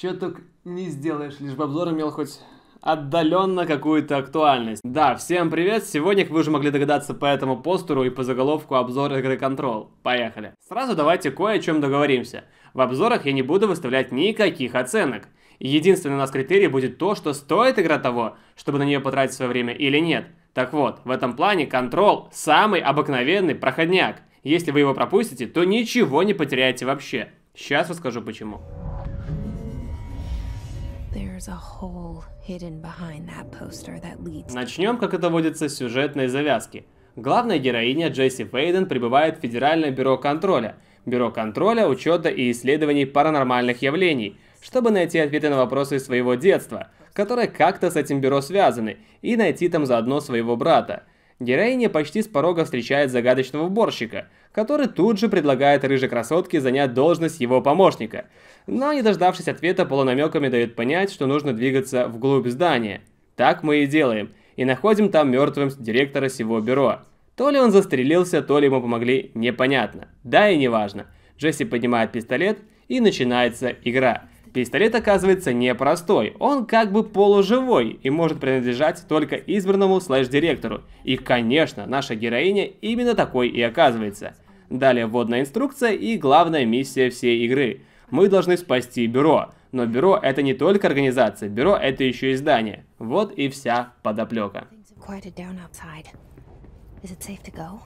Че только не сделаешь, лишь бы обзор имел хоть отдаленно какую-то актуальность. Да, всем привет! Сегодня, как вы уже могли догадаться по этому постеру и по заголовку обзор игры Control. Поехали! Сразу давайте кое о чем договоримся. В обзорах я не буду выставлять никаких оценок. Единственный у нас критерий будет то, что стоит игра того, чтобы на нее потратить свое время или нет. Так вот, в этом плане Control самый обыкновенный проходняк. Если вы его пропустите, то ничего не потеряете вообще. Сейчас расскажу почему. Начнем, как это водится, с сюжетной завязки. Главная героиня Джесси Фейден прибывает в Федеральное бюро контроля, бюро контроля, учета и исследований паранормальных явлений, чтобы найти ответы на вопросы своего детства, которые как-то с этим бюро связаны, и найти там заодно своего брата. Героиня почти с порога встречает загадочного уборщика – который тут же предлагает рыжей красотке занять должность его помощника. Но, не дождавшись ответа, полунамеками дает понять, что нужно двигаться вглубь здания. Так мы и делаем, и находим там мертвым директора сего бюро. То ли он застрелился, то ли ему помогли, непонятно. Да и неважно. Джесси поднимает пистолет, и начинается игра. Пистолет оказывается непростой, он как бы полуживой и может принадлежать только избранному слэш-директору. И конечно, наша героиня именно такой и оказывается. Далее вводная инструкция и главная миссия всей игры. Мы должны спасти бюро. Но бюро это не только организация, бюро это еще и здание. Вот и вся подоплека. Is it safe to go?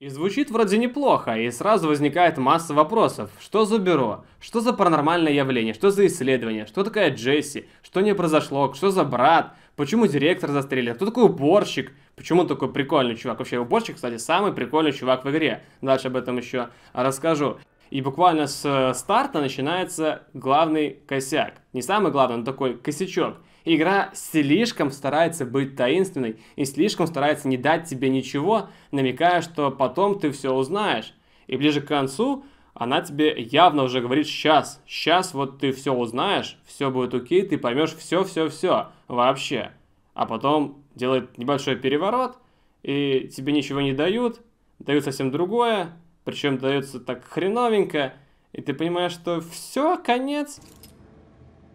И звучит вроде неплохо, и сразу возникает масса вопросов. Что за бюро? Что за паранормальное явление? Что за исследование? Что такое Джесси? Что не произошло? Что за брат? Почему директор застрелил? Кто такой уборщик? Почему он такой прикольный чувак? Вообще, уборщик, кстати, самый прикольный чувак в игре. Дальше об этом еще расскажу. И буквально с э, старта начинается главный косяк. Не самый главный, но такой косячок – Игра слишком старается быть таинственной и слишком старается не дать тебе ничего, намекая, что потом ты все узнаешь. И ближе к концу она тебе явно уже говорит «сейчас, сейчас вот ты все узнаешь, все будет окей, ты поймешь все-все-все вообще». А потом делает небольшой переворот, и тебе ничего не дают, дают совсем другое, причем дается так хреновенько, и ты понимаешь, что все, конец.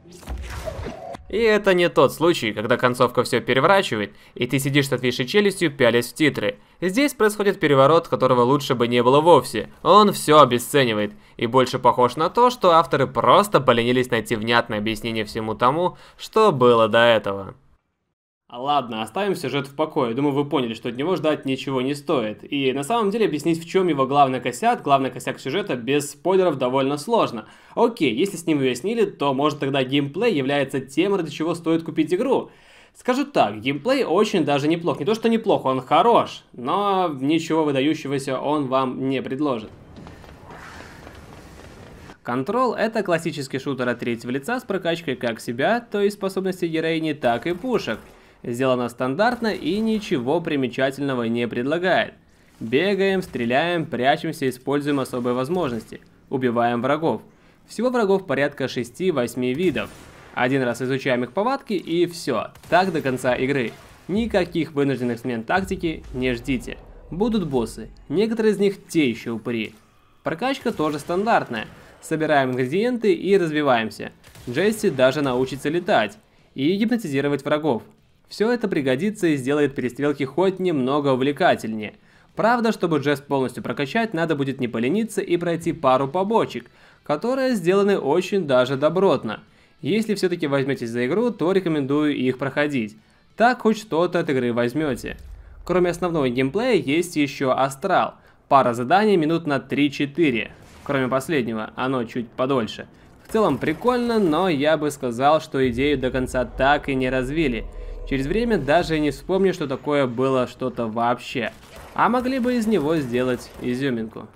Thank you. И это не тот случай, когда концовка все переворачивает, и ты сидишь с отвисшей челюстью, пялясь в титры. Здесь происходит переворот, которого лучше бы не было вовсе. Он все обесценивает, и больше похож на то, что авторы просто поленились найти внятное объяснение всему тому, что было до этого. Ладно, оставим сюжет в покое. Думаю, вы поняли, что от него ждать ничего не стоит. И на самом деле объяснить, в чем его главный косяк, главный косяк сюжета без спойлеров довольно сложно. Окей, если с ним уяснили, то может тогда геймплей является тем, ради чего стоит купить игру. Скажу так, геймплей очень даже неплох. Не то что неплох, он хорош, но ничего выдающегося он вам не предложит. Control — это классический шутер от третьего лица с прокачкой как себя, то есть способностей героини, так и пушек сделано стандартно и ничего примечательного не предлагает. Бегаем, стреляем, прячемся, используем особые возможности. Убиваем врагов. Всего врагов порядка 6-8 видов. Один раз изучаем их повадки и все. Так до конца игры. Никаких вынужденных смен тактики не ждите. Будут боссы. Некоторые из них те еще упыри. Прокачка тоже стандартная. Собираем ингредиенты и развиваемся. Джесси даже научится летать и гипнотизировать врагов. Все это пригодится и сделает перестрелки хоть немного увлекательнее. Правда, чтобы жест полностью прокачать, надо будет не полениться и пройти пару побочек, которые сделаны очень даже добротно. Если все-таки возьметесь за игру, то рекомендую их проходить. Так хоть что-то от игры возьмете. Кроме основного геймплея есть еще Астрал. Пара заданий минут на 3-4. Кроме последнего, оно чуть подольше. В целом прикольно, но я бы сказал, что идею до конца так и не развили – Через время даже не вспомню, что такое было что-то вообще. А могли бы из него сделать изюминку.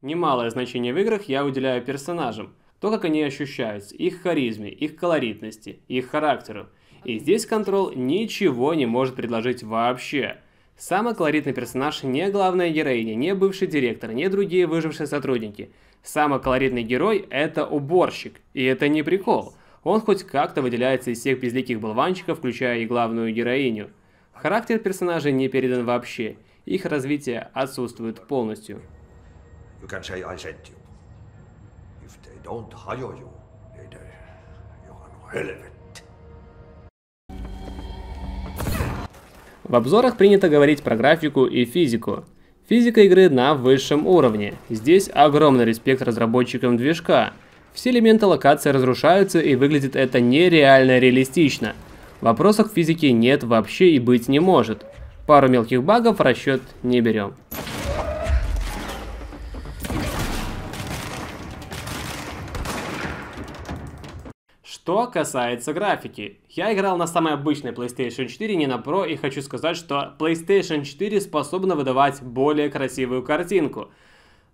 Немалое значение в играх я уделяю персонажам. То, как они ощущаются, их харизме, их колоритности, их характеру. И здесь контрол ничего не может предложить вообще. Самый колоритный персонаж не главная героиня, не бывший директор, не другие выжившие сотрудники – Самый колоритный герой – это уборщик, и это не прикол. Он хоть как-то выделяется из всех безликих болванчиков, включая и главную героиню. Характер персонажа не передан вообще, их развитие отсутствует полностью. Uh, В обзорах принято говорить про графику и физику. Физика игры на высшем уровне. Здесь огромный респект разработчикам движка. Все элементы локации разрушаются и выглядит это нереально реалистично. Вопросов физике нет вообще и быть не может. Пару мелких багов расчет не берем. Что касается графики, я играл на самой обычной PlayStation 4, не на Pro, и хочу сказать, что PlayStation 4 способна выдавать более красивую картинку.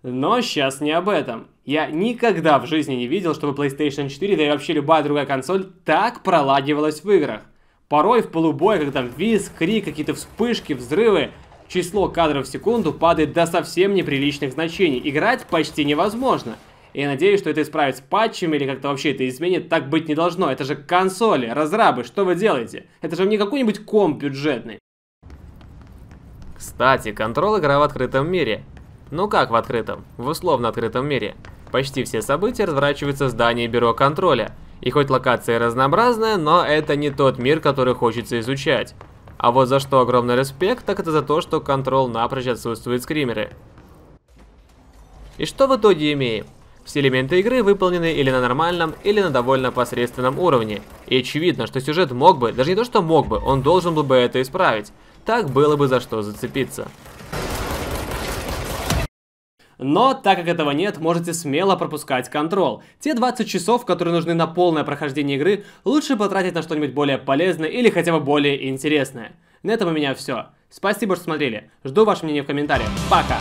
Но сейчас не об этом. Я никогда в жизни не видел, чтобы PlayStation 4, да и вообще любая другая консоль, так пролагивалась в играх. Порой в полубое, когда там виз, крик, какие-то вспышки, взрывы, число кадров в секунду падает до совсем неприличных значений. Играть почти невозможно. И я надеюсь, что это исправит с патчем или как-то вообще это изменит. Так быть не должно. Это же консоли, разрабы, что вы делаете? Это же не какой-нибудь комп бюджетный. Кстати, контрол игра в открытом мире. Ну как в открытом? В условно открытом мире. Почти все события разворачиваются в здании бюро контроля. И хоть локация разнообразная, но это не тот мир, который хочется изучать. А вот за что огромный респект, так это за то, что контрол напрочь отсутствует скримеры. И что в итоге имеем? Все элементы игры выполнены или на нормальном, или на довольно посредственном уровне. И очевидно, что сюжет мог бы, даже не то что мог бы, он должен был бы это исправить. Так было бы за что зацепиться. Но, так как этого нет, можете смело пропускать контрол. Те 20 часов, которые нужны на полное прохождение игры, лучше потратить на что-нибудь более полезное или хотя бы более интересное. На этом у меня все. Спасибо, что смотрели. Жду ваше мнение в комментариях. Пока!